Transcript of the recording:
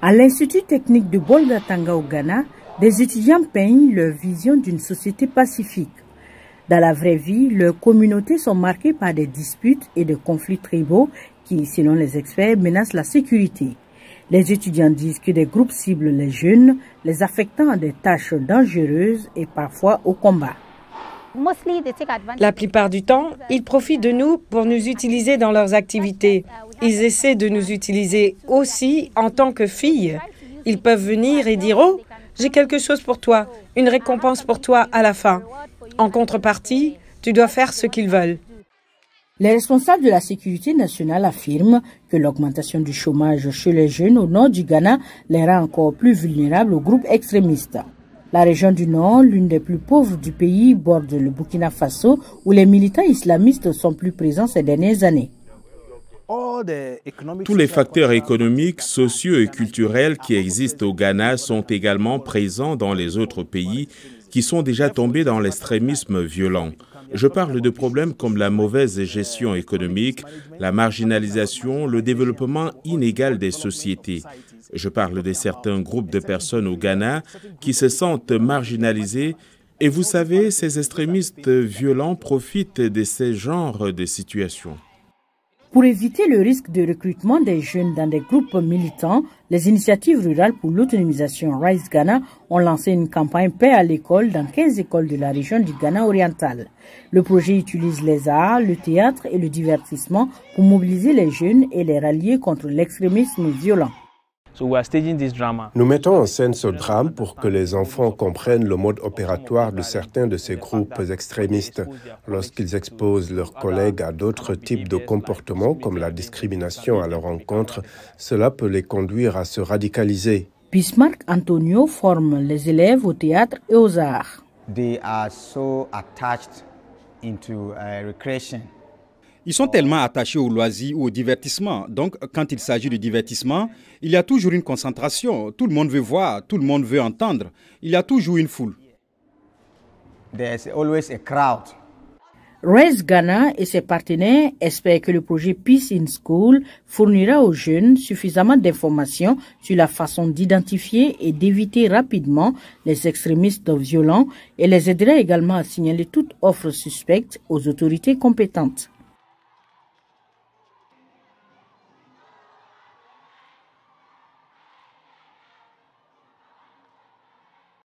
À l'Institut technique de Bolgatanga au Ghana, des étudiants peignent leur vision d'une société pacifique. Dans la vraie vie, leurs communautés sont marquées par des disputes et des conflits tribaux qui, selon les experts, menacent la sécurité. Les étudiants disent que des groupes ciblent les jeunes, les affectant à des tâches dangereuses et parfois au combat. La plupart du temps, ils profitent de nous pour nous utiliser dans leurs activités. Ils essaient de nous utiliser aussi en tant que filles. Ils peuvent venir et dire, oh, j'ai quelque chose pour toi, une récompense pour toi à la fin. En contrepartie, tu dois faire ce qu'ils veulent. Les responsables de la sécurité nationale affirment que l'augmentation du chômage chez les jeunes au nord du Ghana les rend encore plus vulnérables aux groupes extrémistes. La région du Nord, l'une des plus pauvres du pays, borde le Burkina Faso où les militants islamistes sont plus présents ces dernières années. Tous les facteurs économiques, sociaux et culturels qui existent au Ghana sont également présents dans les autres pays qui sont déjà tombés dans l'extrémisme violent. Je parle de problèmes comme la mauvaise gestion économique, la marginalisation, le développement inégal des sociétés. Je parle de certains groupes de personnes au Ghana qui se sentent marginalisés et vous savez, ces extrémistes violents profitent de ces genres de situations. Pour éviter le risque de recrutement des jeunes dans des groupes militants, les initiatives rurales pour l'autonomisation Rise Ghana ont lancé une campagne Paix à l'école dans 15 écoles de la région du Ghana oriental. Le projet utilise les arts, le théâtre et le divertissement pour mobiliser les jeunes et les rallier contre l'extrémisme violent. Nous mettons en scène ce drame pour que les enfants comprennent le mode opératoire de certains de ces groupes extrémistes lorsqu'ils exposent leurs collègues à d'autres types de comportements comme la discrimination à leur encontre. Cela peut les conduire à se radicaliser. Bismarck Antonio forme les élèves au théâtre et aux arts. They are so attached into a uh, recreation. Ils sont tellement attachés aux loisirs ou au divertissement. Donc, quand il s'agit de divertissement, il y a toujours une concentration. Tout le monde veut voir, tout le monde veut entendre. Il y a toujours une foule. There's always a crowd. Ghana et ses partenaires espèrent que le projet Peace in School fournira aux jeunes suffisamment d'informations sur la façon d'identifier et d'éviter rapidement les extrémistes violents et les aidera également à signaler toute offre suspecte aux autorités compétentes.